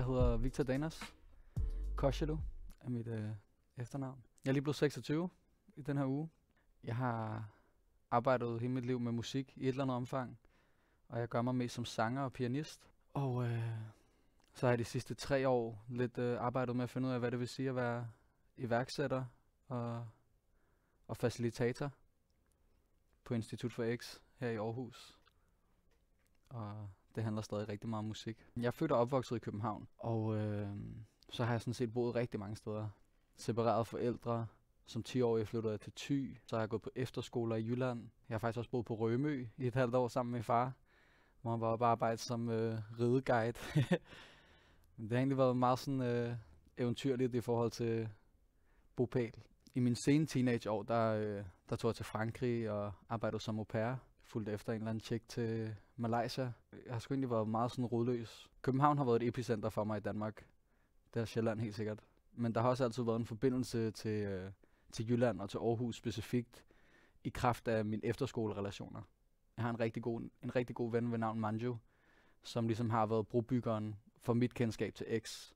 Jeg hedder Victor Danas. Koshelu er mit øh, efternavn. Jeg er lige blevet 26 i den her uge. Jeg har arbejdet hele mit liv med musik i et eller andet omfang, og jeg gør mig mest som sanger og pianist. Og øh, så har jeg de sidste tre år lidt øh, arbejdet med at finde ud af, hvad det vil sige at være iværksætter og, og facilitator på Institut for X her i Aarhus. Og det handler stadig rigtig meget om musik. Jeg er født og opvokset i København, og øh, så har jeg sådan set boet rigtig mange steder. Separeret forældre. Som 10-årig flyttede jeg til Thy, så har jeg gået på efterskoler i Jylland. Jeg har faktisk også boet på Rømø i et halvt år sammen med far, hvor han var oppe arbejde som øh, rideguide. det har egentlig været meget sådan øh, eventyrligt i forhold til bopæl. I min sene teenageår, der, øh, der tog jeg til Frankrig og arbejdede som au pair fulgt efter en eller anden tjek til Malaysia. Jeg har sgu egentlig været meget sådan rodløs. København har været et epicenter for mig i Danmark. Det er Sjælland helt sikkert. Men der har også altid været en forbindelse til, øh, til Jylland og til Aarhus specifikt i kraft af mine efterskolerelationer. Jeg har en rigtig god, en rigtig god ven ved navn Manjo, som ligesom har været brobyggeren for mit kendskab til X,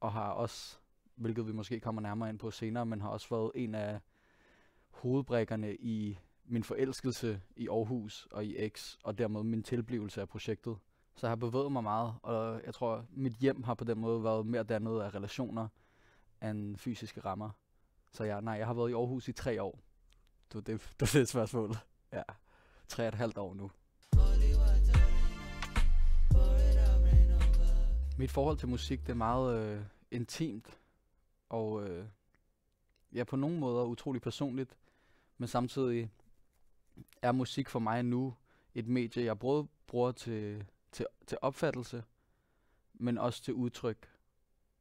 og har også, hvilket vi måske kommer nærmere ind på senere, men har også været en af hovedbrækkerne i min forelskelse i Aarhus og i X, og dermed min tilblivelse af projektet. Så jeg har bevæget mig meget, og jeg tror, mit hjem har på den måde været mere dannet af relationer end fysiske rammer. Så jeg, nej, jeg har været i Aarhus i tre år. Det var det, det, var det spørgsmål. Ja, tre og et halvt år nu. Mit forhold til musik, det er meget øh, intimt, og øh, ja, på nogle måder utrolig personligt, men samtidig er musik for mig nu et medie, jeg både bruger til, til, til opfattelse, men også til udtryk.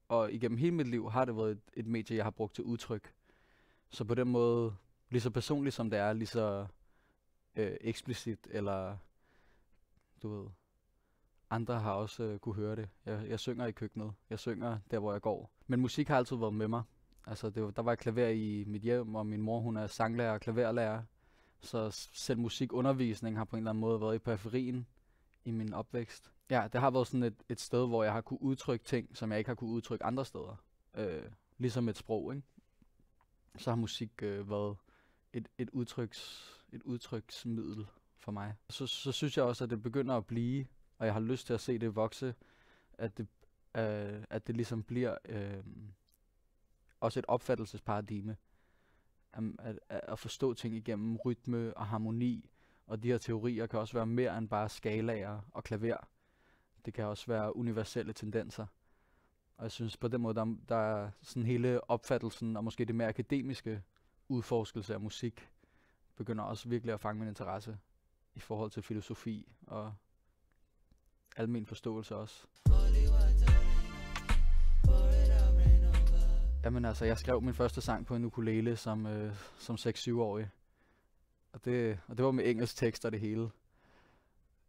Og igennem hele mit liv har det været et, et medie, jeg har brugt til udtryk. Så på den måde, lige så personligt som det er, lige så øh, eksplicit, eller du ved, andre har også øh, kunne høre det. Jeg, jeg synger i køkkenet, jeg synger der, hvor jeg går. Men musik har altid været med mig. Altså, det, var, der var et klaver i mit hjem, og min mor, hun er sanglærer og klaverlærer. Så selv musikundervisning har på en eller anden måde været i periferien i min opvækst. Ja, det har været sådan et, et sted, hvor jeg har kunne udtrykke ting, som jeg ikke har kunne udtrykke andre steder. Øh, ligesom et sprog, ikke? Så har musik øh, været et, et, udtryks, et udtryksmiddel for mig. Så, så synes jeg også, at det begynder at blive, og jeg har lyst til at se det vokse, at det, øh, at det ligesom bliver øh, også et opfattelsesparadigme at, at forstå ting igennem rytme og harmoni. Og de her teorier kan også være mere end bare skalaer og klaver. Det kan også være universelle tendenser. Og jeg synes på den måde, der, der er sådan hele opfattelsen, og måske det mere akademiske udforskelse af musik, begynder også virkelig at fange min interesse i forhold til filosofi og almen forståelse også. Jamen altså, jeg skrev min første sang på en ukulele som, øh, som 6-7-årig. Og det, og det var med engelsk tekst og det hele.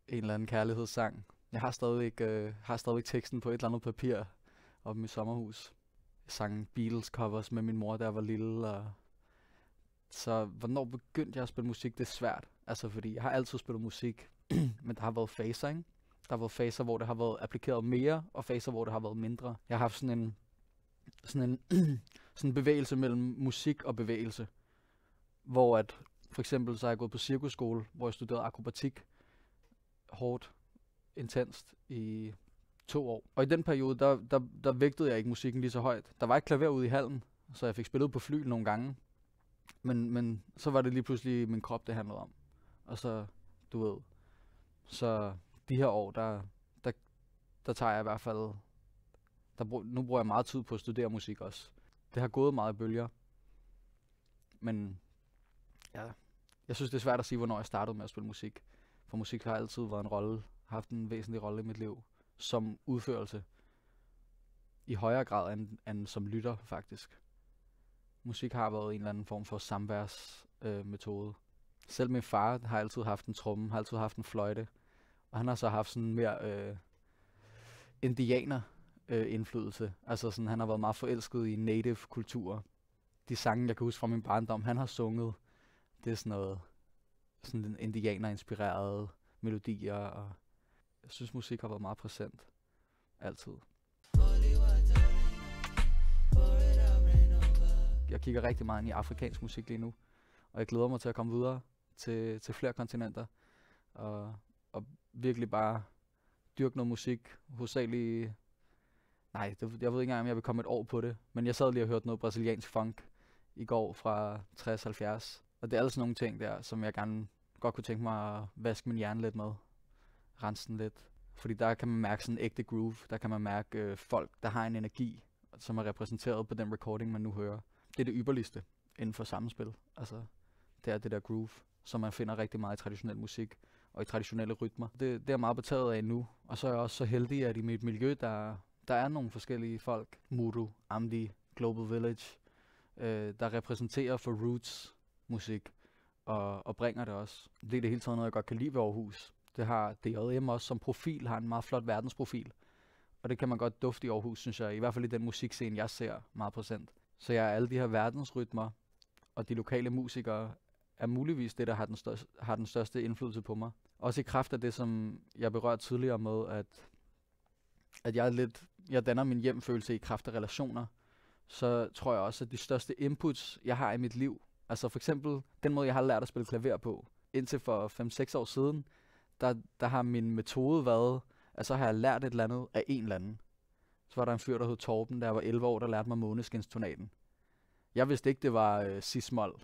En eller anden kærlighedssang. Jeg har stadigvæk, øh, har stadigvæk teksten på et eller andet papir op i mit sommerhus. Jeg sang Beatles covers med min mor, der var lille. Og... Så hvornår begyndte jeg at spille musik? Det er svært. Altså fordi jeg har altid spillet musik, men der har været faser, ikke? Der har været faser, hvor det har været applikeret mere, og faser, hvor det har været mindre. Jeg har haft sådan en sådan en sådan bevægelse mellem musik og bevægelse. Hvor at, for eksempel, så har jeg gået på cirkusskole, hvor jeg studerede akrobatik hårdt, intenst i to år. Og i den periode, der, der, der vægtede jeg ikke musikken lige så højt. Der var ikke klaver ude i hallen, så jeg fik spillet på flyl nogle gange. Men, men så var det lige pludselig min krop, det handlede om. Og så, du ved, så de her år, der, der, der tager jeg i hvert fald der brug, nu bruger jeg meget tid på at studere musik også. Det har gået meget i bølger. Men ja, jeg synes, det er svært at sige, hvornår jeg startede med at spille musik. For musik har altid været en rolle, haft en væsentlig rolle i mit liv som udførelse. I højere grad end, end som lytter, faktisk. Musik har været en eller anden form for samværsmetode. Øh, metode. Selv min far har altid haft en tromme, har altid haft en fløjte. Og han har så haft sådan mere øh, indianer øh, indflydelse. Altså sådan, han har været meget forelsket i native kultur. De sange, jeg kan huske fra min barndom, han har sunget, det er sådan noget sådan indianer-inspirerede melodier, og jeg synes, musik har været meget præsent. Altid. Jeg kigger rigtig meget ind i afrikansk musik lige nu, og jeg glæder mig til at komme videre til, til flere kontinenter, og, og virkelig bare dyrke noget musik, hovedsageligt Nej, det, jeg ved ikke engang, om jeg vil komme et år på det. Men jeg sad lige og hørte noget brasiliansk funk i går fra 60-70. Og det er altså nogle ting der, som jeg gerne godt kunne tænke mig at vaske min hjerne lidt med. Rense den lidt. Fordi der kan man mærke sådan en ægte groove. Der kan man mærke øh, folk, der har en energi, som er repræsenteret på den recording, man nu hører. Det er det ypperligste inden for samspil. Altså, det er det der groove, som man finder rigtig meget i traditionel musik og i traditionelle rytmer. Det, det er jeg meget betaget af nu. Og så er jeg også så heldig, at i mit miljø, der der er nogle forskellige folk, Muru, Amdi, Global Village, øh, der repræsenterer for roots musik, og, og bringer det også. Det er det hele taget noget, jeg godt kan lide ved Aarhus. Det har DJM også som profil, har en meget flot verdensprofil. Og det kan man godt dufte i Aarhus, synes jeg. I hvert fald i den musikscene, jeg ser meget procent. Så jeg ja, er alle de her verdensrytmer, og de lokale musikere er muligvis det, der har den, største, har den største indflydelse på mig. Også i kraft af det, som jeg berørte tidligere med, at, at jeg er lidt jeg danner min hjemfølelse i kraft af relationer, så tror jeg også, at de største inputs, jeg har i mit liv, altså for eksempel den måde, jeg har lært at spille klaver på, indtil for 5-6 år siden, der, der har min metode været, at så har jeg lært et eller andet af en eller anden. Så var der en fyr, der hed Torben, der var 11 år, der lærte mig måneskinstonaten. Jeg vidste ikke, det var øh,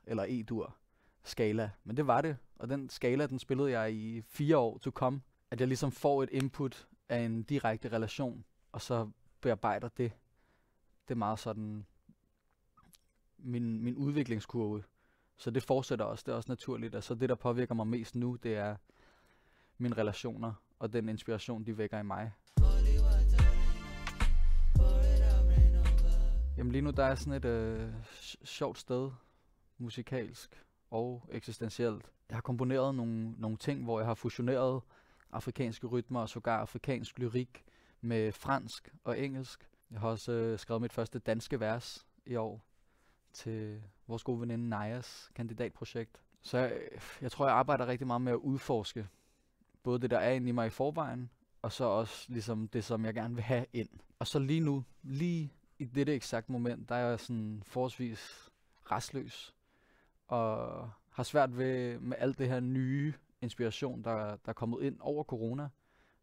eller E-dur skala, men det var det. Og den skala, den spillede jeg i fire år to come, at jeg ligesom får et input af en direkte relation og så bearbejder det. Det er meget sådan min, min udviklingskurve. Så det fortsætter også, det er også naturligt. Og så det, der påvirker mig mest nu, det er mine relationer og den inspiration, de vækker i mig. Jamen lige nu, der er sådan et øh, sjovt sted, musikalsk og eksistentielt. Jeg har komponeret nogle, nogle ting, hvor jeg har fusioneret afrikanske rytmer og sågar afrikansk lyrik med fransk og engelsk. Jeg har også øh, skrevet mit første danske vers i år til vores gode veninde Nias kandidatprojekt. Så jeg, øh, jeg tror, jeg arbejder rigtig meget med at udforske både det, der er inde i mig i forvejen, og så også ligesom det, som jeg gerne vil have ind. Og så lige nu, lige i dette eksakt moment, der er jeg sådan forholdsvis restløs, og har svært ved med alt det her nye inspiration, der, der er kommet ind over corona,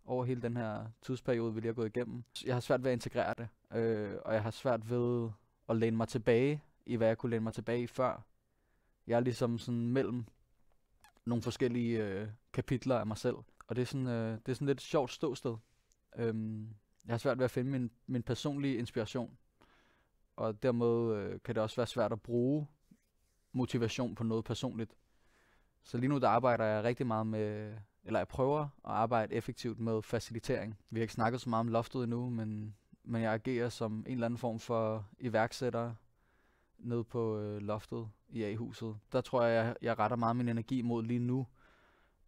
over hele den her tidsperiode, vi lige har gået igennem. Jeg har svært ved at integrere det, øh, og jeg har svært ved at læne mig tilbage i, hvad jeg kunne læne mig tilbage i før. Jeg er ligesom sådan mellem nogle forskellige øh, kapitler af mig selv, og det er sådan, øh, det er sådan lidt et sjovt ståsted. Øhm, jeg har svært ved at finde min, min personlige inspiration, og dermed øh, kan det også være svært at bruge motivation på noget personligt. Så lige nu der arbejder jeg rigtig meget med eller jeg prøver at arbejde effektivt med facilitering. Vi har ikke snakket så meget om loftet endnu, men, men jeg agerer som en eller anden form for iværksætter nede på øh, loftet i A-huset. Der tror jeg, jeg, jeg retter meget min energi mod lige nu,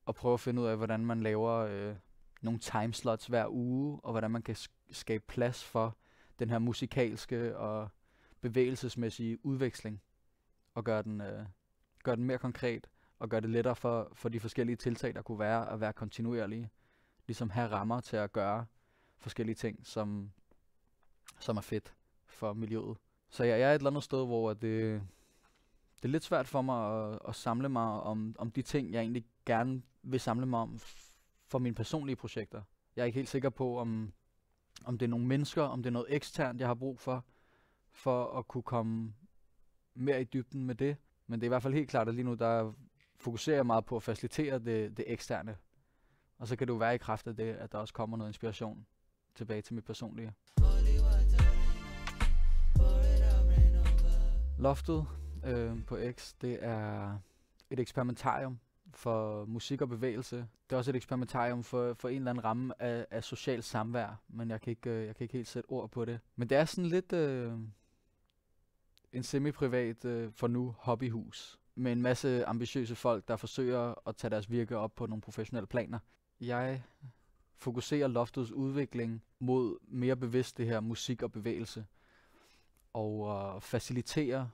og prøver at finde ud af, hvordan man laver øh, nogle timeslots hver uge, og hvordan man kan skabe plads for den her musikalske og bevægelsesmæssige udveksling, og gøre den, øh, gør den mere konkret og gøre det lettere for, for de forskellige tiltag, der kunne være at være kontinuerlige. Ligesom have rammer til at gøre forskellige ting, som, som er fedt for miljøet. Så ja, jeg er et eller andet sted, hvor det, det er lidt svært for mig at, at samle mig om, om de ting, jeg egentlig gerne vil samle mig om for mine personlige projekter. Jeg er ikke helt sikker på, om, om det er nogle mennesker, om det er noget eksternt, jeg har brug for, for at kunne komme mere i dybden med det. Men det er i hvert fald helt klart, at lige nu der fokuserer jeg meget på at facilitere det, det eksterne. Og så kan du være i kraft af det, at der også kommer noget inspiration tilbage til mit personlige. Loftet øh, på X, det er et eksperimentarium for musik og bevægelse. Det er også et eksperimentarium for, for en eller anden ramme af, af social samvær, men jeg kan, ikke, øh, jeg kan ikke helt sætte ord på det. Men det er sådan lidt øh, en semi-privat, øh, for nu, hobbyhus med en masse ambitiøse folk, der forsøger at tage deres virke op på nogle professionelle planer. Jeg fokuserer loftets udvikling mod mere bevidst det her musik og bevægelse, og øh, faciliterer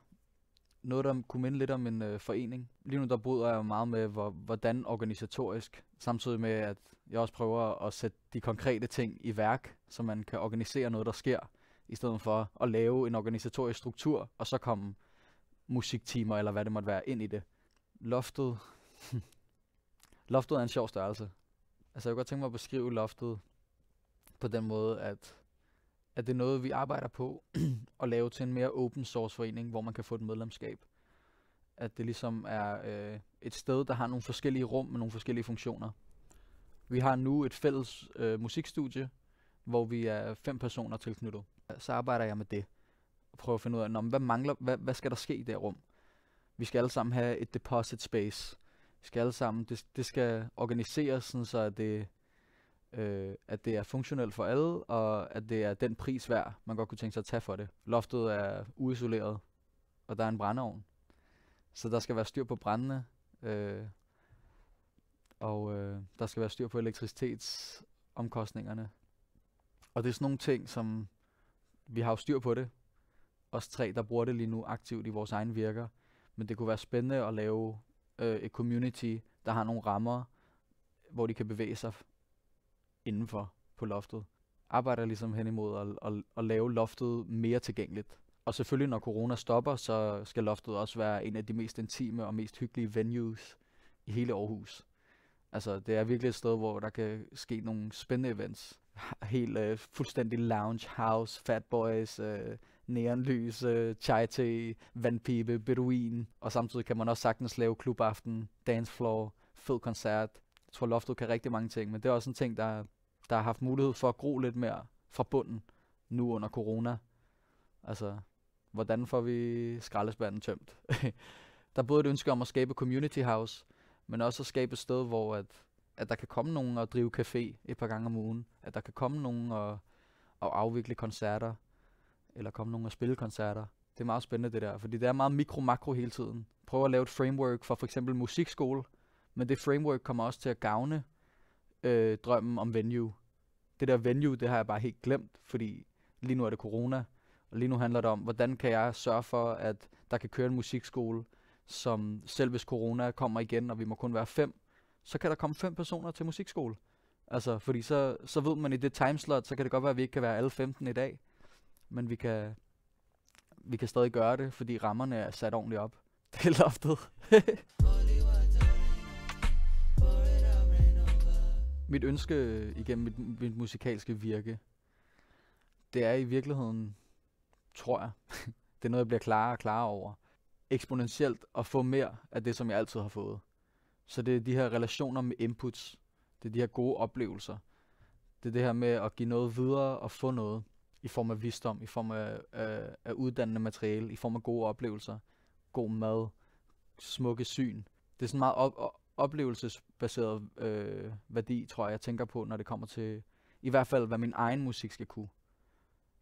noget, der kunne minde lidt om en øh, forening. Lige nu der bryder jeg meget med, hvor, hvordan organisatorisk, samtidig med, at jeg også prøver at sætte de konkrete ting i værk, så man kan organisere noget, der sker, i stedet for at lave en organisatorisk struktur, og så komme musiktimer, eller hvad det måtte være, ind i det. Loftet, loftet er en sjov størrelse. Altså jeg kunne godt tænke mig at beskrive loftet på den måde, at, at det er noget, vi arbejder på at lave til en mere open source forening, hvor man kan få et medlemskab. At det ligesom er øh, et sted, der har nogle forskellige rum med nogle forskellige funktioner. Vi har nu et fælles øh, musikstudie, hvor vi er fem personer tilknyttet. Så arbejder jeg med det prøve at finde ud af, nå, hvad mangler, hvad, hvad skal der ske i det rum? Vi skal alle sammen have et deposit space. Vi skal alle sammen, det, det skal organiseres, sådan så at det, øh, at det er funktionelt for alle, og at det er den pris værd, man godt kunne tænke sig at tage for det. Loftet er uisoleret, og der er en brændeovn. Så der skal være styr på brændene, øh, og øh, der skal være styr på elektricitetsomkostningerne. Og det er sådan nogle ting, som vi har jo styr på det, os tre, der bruger det lige nu aktivt i vores egen virker. Men det kunne være spændende at lave øh, et community, der har nogle rammer, hvor de kan bevæge sig indenfor på loftet. Arbejder ligesom hen imod at, at, at lave loftet mere tilgængeligt. Og selvfølgelig, når corona stopper, så skal loftet også være en af de mest intime og mest hyggelige venues i hele Aarhus. Altså, det er virkelig et sted, hvor der kan ske nogle spændende events. Helt øh, fuldstændig lounge house, fat boys, øh, neonlys, øh, chai te, vandpibe, beduin. Og samtidig kan man også sagtens lave klubaften, dancefloor, fed koncert. Jeg tror, loftet kan rigtig mange ting, men det er også en ting, der, der har haft mulighed for at gro lidt mere fra bunden nu under corona. Altså, hvordan får vi skraldespanden tømt? der er både et ønske om at skabe community house, men også at skabe et sted, hvor at, at der kan komme nogen og drive café et par gange om ugen, at der kan komme nogen og, og afvikle koncerter, eller komme nogen og spille koncerter. Det er meget spændende det der, fordi det er meget mikro-makro hele tiden. Prøv at lave et framework for for eksempel musikskole, men det framework kommer også til at gavne øh, drømmen om venue. Det der venue, det har jeg bare helt glemt, fordi lige nu er det corona, og lige nu handler det om, hvordan kan jeg sørge for, at der kan køre en musikskole, som selv hvis corona kommer igen, og vi må kun være fem, så kan der komme fem personer til musikskole. Altså, fordi så, så ved man i det timeslot, så kan det godt være, at vi ikke kan være alle 15 i dag, men vi kan, vi kan stadig gøre det, fordi rammerne er sat ordentligt op. Det er loftet. mit ønske igennem mit, mit musikalske virke, det er i virkeligheden, tror jeg, det er noget, jeg bliver klarere og klarere over, eksponentielt at få mere af det, som jeg altid har fået. Så det er de her relationer med inputs, det er de her gode oplevelser, det er det her med at give noget videre og få noget i form af visdom, i form af, øh, af uddannende materiale, i form af gode oplevelser, god mad, smukke syn. Det er sådan meget op- oplevelsesbaseret øh, værdi, tror jeg, jeg tænker på, når det kommer til, i hvert fald, hvad min egen musik skal kunne.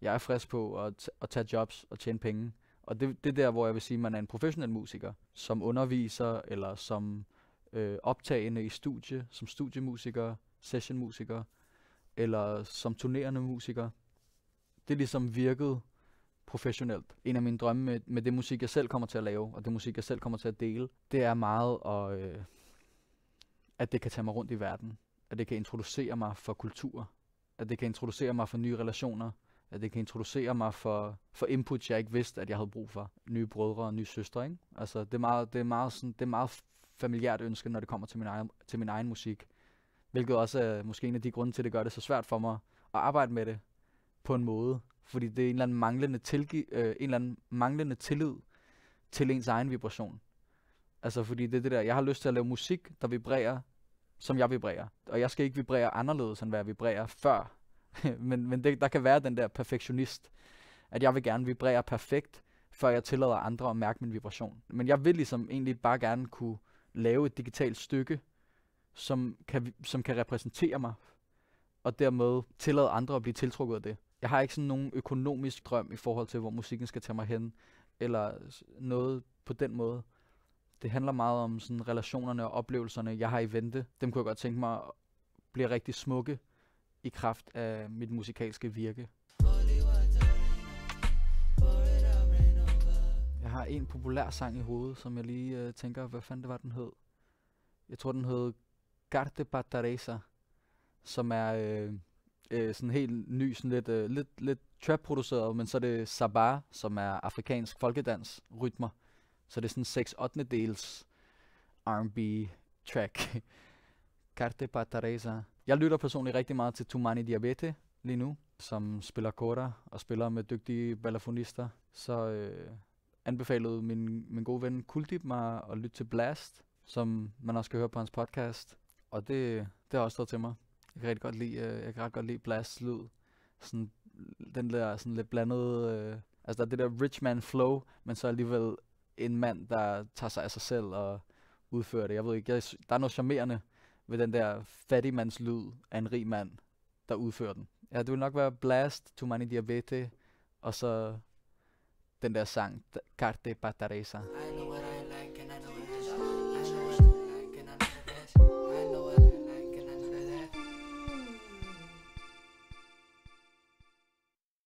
Jeg er frisk på at, t- at tage jobs og tjene penge, og det, det er der, hvor jeg vil sige, at man er en professionel musiker, som underviser, eller som øh, optagende i studie, som studiemusiker, sessionmusiker, eller som turnerende musiker det ligesom virkede professionelt. En af mine drømme med, med det musik, jeg selv kommer til at lave, og det musik, jeg selv kommer til at dele, det er meget, at, øh, at det kan tage mig rundt i verden. At det kan introducere mig for kultur. At det kan introducere mig for nye relationer. At det kan introducere mig for, for input, jeg ikke vidste, at jeg havde brug for. Nye brødre og nye søstre, ikke? Altså, det er meget, det er meget, sådan, det er meget familiært ønske, når det kommer til min egen, til min egen musik. Hvilket også er måske en af de grunde til, at det gør det så svært for mig at arbejde med det på en måde. Fordi det er en eller anden manglende, tilgi- øh, en eller anden manglende tillid til ens egen vibration. Altså fordi det er det der, jeg har lyst til at lave musik, der vibrerer, som jeg vibrerer. Og jeg skal ikke vibrere anderledes, end hvad jeg vibrerer før. men men det, der kan være den der perfektionist, at jeg vil gerne vibrere perfekt, før jeg tillader andre at mærke min vibration. Men jeg vil ligesom egentlig bare gerne kunne lave et digitalt stykke, som kan, som kan repræsentere mig, og dermed tillade andre at blive tiltrukket af det jeg har ikke sådan nogen økonomisk drøm i forhold til, hvor musikken skal tage mig hen, eller noget på den måde. Det handler meget om sådan relationerne og oplevelserne, jeg har i vente. Dem kunne jeg godt tænke mig blive rigtig smukke i kraft af mit musikalske virke. Jeg har en populær sang i hovedet, som jeg lige øh, tænker, hvad fanden det var, den hed. Jeg tror, den hed Garde Bataresa, som er... Øh, øh, sådan helt ny, sådan lidt, øh, lidt, lidt trap-produceret, men så er det sabar, som er afrikansk folkedans-rytmer. Så det er sådan 6 8. dels R&B track. Carte Patareza. Jeg lytter personligt rigtig meget til Tumani Diabete lige nu, som spiller kora og spiller med dygtige balafonister. Så øh, anbefalede min, min gode ven Kultip mig at lytte til Blast, som man også kan høre på hans podcast. Og det, det har også stået til mig. Jeg kan rigtig godt lide, øh, jeg kan ret godt lide Blasts lyd. Sådan, den der sådan lidt blandede, øh, altså der er det der rich man flow, men så alligevel en mand, der tager sig af sig selv og udfører det. Jeg ved ikke, jeg, der er noget charmerende ved den der fattigmands lyd af en rig mand, der udfører den. Ja, det vil nok være Blast, Tumani Diabete, og så den der sang, Carte Pataresa. Ej,